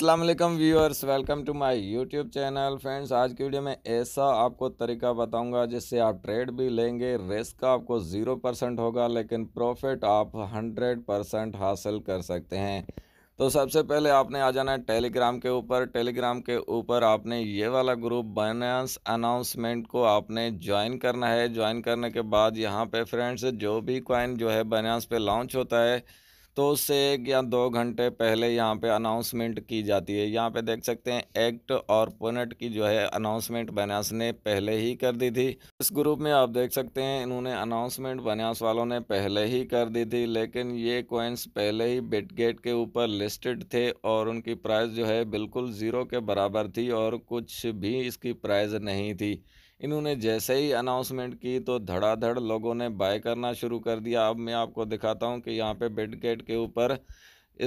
Aslam viewers welcome to my YouTube channel friends आज की video में ऐसा आपको तरीका बताऊंगा जिससे आप ट्रेड भी लेंगे रिस्क आपको ज़ीरो परसेंट होगा लेकिन प्रॉफिट आप हंड्रेड परसेंट हासिल कर सकते हैं तो सबसे पहले आपने आ जाना है टेलीग्राम के ऊपर टेलीग्राम के ऊपर आपने ये वाला ग्रुप बाइनेंस अनाउंसमेंट को आपने ज्वाइन करना है ज्वाइन करने के बाद यहाँ पर फ्रेंड्स जो भी क्वाइन जो है बाइनेंस पर लॉन्च होता है तो उससे एक या दो घंटे पहले यहाँ पे अनाउंसमेंट की जाती है यहाँ पे देख सकते हैं एक्ट और पोनेट की जो है अनाउंसमेंट बनास ने पहले ही कर दी थी इस ग्रुप में आप देख सकते हैं इन्होंने अनाउंसमेंट बनास वालों ने पहले ही कर दी थी लेकिन ये कोइंस पहले ही बिटगेट के ऊपर लिस्टेड थे और उनकी प्राइस जो है बिल्कुल ज़ीरो के बराबर थी और कुछ भी इसकी प्राइज नहीं थी इन्होंने जैसे ही अनाउंसमेंट की तो धड़ाधड़ लोगों ने बाय करना शुरू कर दिया अब मैं आपको दिखाता हूँ कि यहाँ पे बेड गेट के ऊपर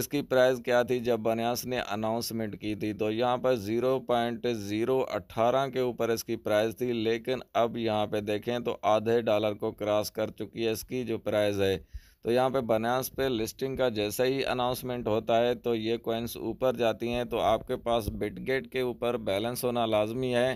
इसकी प्राइस क्या थी जब बनयास ने अनाउंसमेंट की थी तो यहाँ पर ज़ीरो पॉइंट ज़ीरो अट्ठारह के ऊपर इसकी प्राइस थी लेकिन अब यहाँ पे देखें तो आधे डॉलर को क्रॉस कर चुकी है इसकी जो प्राइस है तो यहाँ पे बनयास पे लिस्टिंग का जैसा ही अनाउंसमेंट होता है तो ये कॉइन्स ऊपर जाती हैं तो आपके पास बिटगेट के ऊपर बैलेंस होना लाजमी है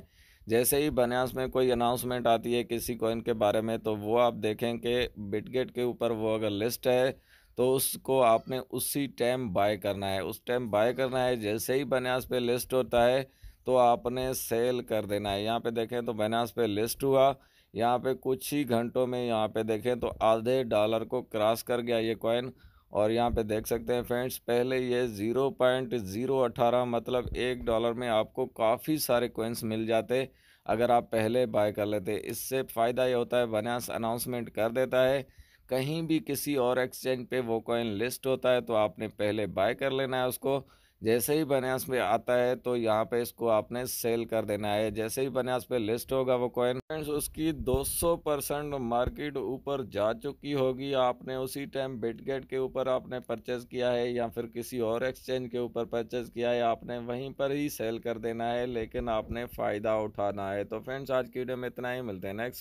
जैसे ही बनास में कोई अनाउंसमेंट आती है किसी कोइन के बारे में तो वो आप देखें कि बिटगेट के ऊपर वो अगर लिस्ट है तो उसको आपने उसी टाइम बाय करना है उस टाइम बाय करना है जैसे ही बनास पे लिस्ट होता है तो आपने सेल कर देना है यहाँ पे देखें तो बनास पे लिस्ट हुआ यहाँ पे कुछ ही घंटों में यहाँ पे देखें तो आधे डॉलर को क्रॉस कर गया ये कॉइन और यहाँ पे देख सकते हैं फ्रेंड्स पहले ये ज़ीरो पॉइंट ज़ीरो अठारह मतलब एक डॉलर में आपको काफ़ी सारे कोइंस मिल जाते अगर आप पहले बाय कर लेते इससे फ़ायदा ये होता है बनास अनाउंसमेंट कर देता है कहीं भी किसी और एक्सचेंज पे वो कॉइन लिस्ट होता है तो आपने पहले बाय कर लेना है उसको जैसे ही बनास पे आता है तो यहाँ पे इसको आपने सेल कर देना है जैसे ही बनास पे लिस्ट होगा वो कॉइन फ्रेंड्स उसकी 200 परसेंट मार्केट ऊपर जा चुकी होगी आपने उसी टाइम बिटगेट के ऊपर आपने परचेज किया है या फिर किसी और एक्सचेंज के ऊपर परचेज किया है आपने वहीं पर ही सेल कर देना है लेकिन आपने फ़ायदा उठाना है तो फ्रेंड्स आज की वीडियो में इतना ही मिलते हैं नेक्स्ट